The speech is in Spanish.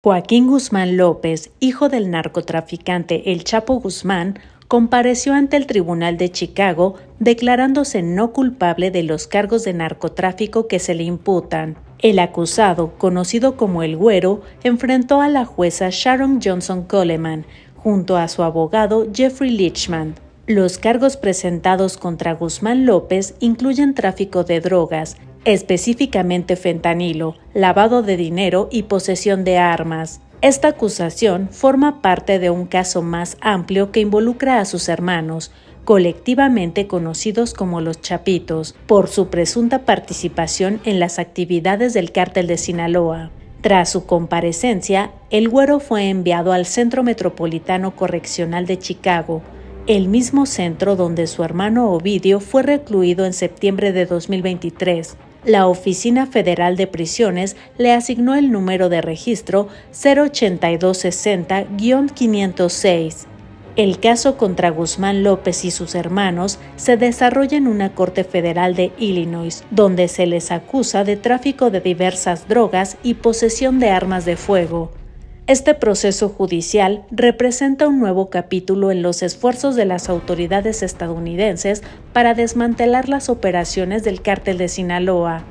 Joaquín Guzmán López, hijo del narcotraficante El Chapo Guzmán, compareció ante el Tribunal de Chicago declarándose no culpable de los cargos de narcotráfico que se le imputan. El acusado, conocido como el Güero, enfrentó a la jueza Sharon Johnson Coleman, junto a su abogado Jeffrey Lichman. Los cargos presentados contra Guzmán López incluyen tráfico de drogas, específicamente fentanilo, lavado de dinero y posesión de armas. Esta acusación forma parte de un caso más amplio que involucra a sus hermanos, colectivamente conocidos como los Chapitos, por su presunta participación en las actividades del cártel de Sinaloa. Tras su comparecencia, el güero fue enviado al Centro Metropolitano Correccional de Chicago, el mismo centro donde su hermano Ovidio fue recluido en septiembre de 2023, la Oficina Federal de Prisiones le asignó el número de registro 08260-506. El caso contra Guzmán López y sus hermanos se desarrolla en una corte federal de Illinois, donde se les acusa de tráfico de diversas drogas y posesión de armas de fuego. Este proceso judicial representa un nuevo capítulo en los esfuerzos de las autoridades estadounidenses para desmantelar las operaciones del cártel de Sinaloa.